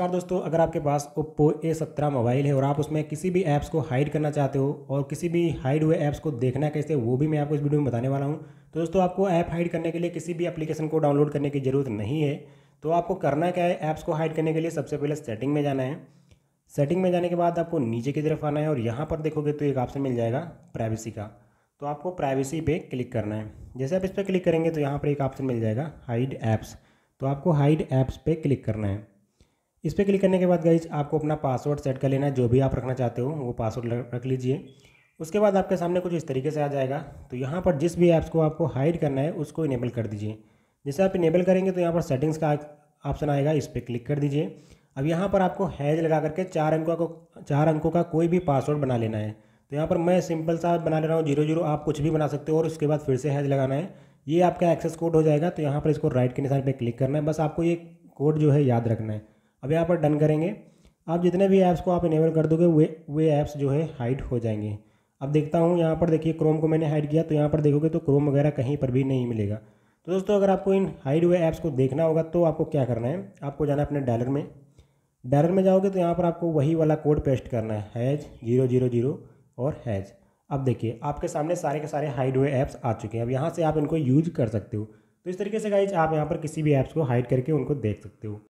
नमस्कार दोस्तों अगर आपके पास ओप्पो ए सत्रह मोबाइल है और आप उसमें किसी भी ऐप्स को हाइड करना चाहते हो और किसी भी हाइड हुए ऐप्स को देखना कैसे वो भी मैं आपको इस वीडियो में बताने वाला हूँ तो दोस्तों आपको ऐप हाइड करने के लिए किसी भी एप्लीकेशन को डाउनलोड करने की ज़रूरत नहीं है तो आपको करना क्या है ऐप्स को हाइड करने के लिए सबसे पहले सेटिंग में जाना है सेटिंग में जाने के बाद आपको नीचे की तरफ आना है और यहाँ पर देखोगे तो एक ऑप्शन मिल जाएगा प्राइवेसी का तो आपको प्राइवेसी पर क्लिक करना है जैसे आप इस पर क्लिक करेंगे तो यहाँ पर एक ऑप्शन मिल जाएगा हाइड ऐप्स तो आपको हाइड ऐप्स पर क्लिक करना है इस पर क्लिक करने के बाद गाइज आपको अपना पासवर्ड सेट कर लेना है जो भी आप रखना चाहते हो वो पासवर्ड रख लीजिए उसके बाद आपके सामने कुछ इस तरीके से आ जाएगा तो यहाँ पर जिस भी ऐप्स को आपको हाइड करना है उसको इनेबल कर दीजिए जैसे आप इनेबल करेंगे तो यहाँ पर सेटिंग्स का ऑप्शन आएगा इस पर क्लिक कर दीजिए अब यहाँ पर आपको हैज लगा करके चार अंकों को चार अंकों का कोई भी पासवर्ड बना लेना है तो यहाँ पर मैं सिंपल सा बना ले रहा हूँ जीरो जीरो आप कुछ भी बना सकते हो और उसके बाद फिर से हैज लगाना है ये आपका एक्सेस कोड हो जाएगा तो यहाँ पर इसको राइट के निशान पर क्लिक करना है बस आपको ये कोड जो है याद रखना है अब यहाँ पर डन करेंगे आप जितने भी ऐप्स को आप इनेबल कर दोगे वे वे ऐप्स जो है हाइड हो जाएंगे अब देखता हूँ यहाँ पर देखिए क्रोम को मैंने हाइड किया तो यहाँ पर देखोगे तो क्रोम वगैरह कहीं पर भी नहीं मिलेगा तो दोस्तों अगर आपको इन हाइड हुए ऐप्स को देखना होगा तो आपको क्या करना है आपको जाना है अपने डायलर में डायलर में जाओगे तो यहाँ पर आपको वही वाला कोड पेस्ट करना है हैज जीरो जीरो जीरो और हैज़ अब देखिए आपके सामने सारे के सारे हाइड हुए ऐप्स आ चुके हैं अब यहाँ से आप इनको यूज कर सकते हो तो इस तरीके से गाइज आप यहाँ पर किसी भी ऐप्स को हाइड करके उनको देख सकते हो